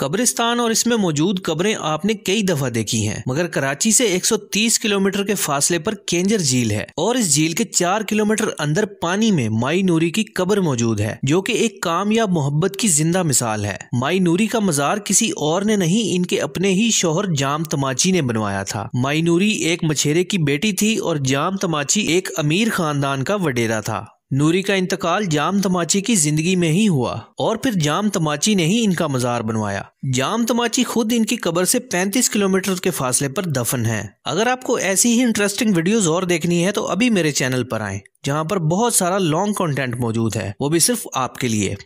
कब्रिस्तान और इसमें मौजूद कब्रें आपने कई दफा देखी हैं मगर कराची से 130 किलोमीटर के फासले पर केंजर झील है और इस झील के चार किलोमीटर अंदर पानी में माई नूरी की कब्र मौजूद है जो कि एक कामयाब मोहब्बत की जिंदा मिसाल है माई नूरी का मजार किसी और ने नहीं इनके अपने ही शोहर जाम तमाची ने बनवाया था माई नूरी एक मछेरे की बेटी थी और जाम तमाची एक अमीर खानदान का वडेरा था नूरी का इंतकाल जाम तमाची की जिंदगी में ही हुआ और फिर जाम तमाची ने ही इनका मजार बनवाया जाम तमाची खुद इनकी कब्र से 35 किलोमीटर के फासले पर दफन है अगर आपको ऐसी ही इंटरेस्टिंग वीडियोस और देखनी है तो अभी मेरे चैनल पर आएं जहां पर बहुत सारा लॉन्ग कंटेंट मौजूद है वो भी सिर्फ आपके लिए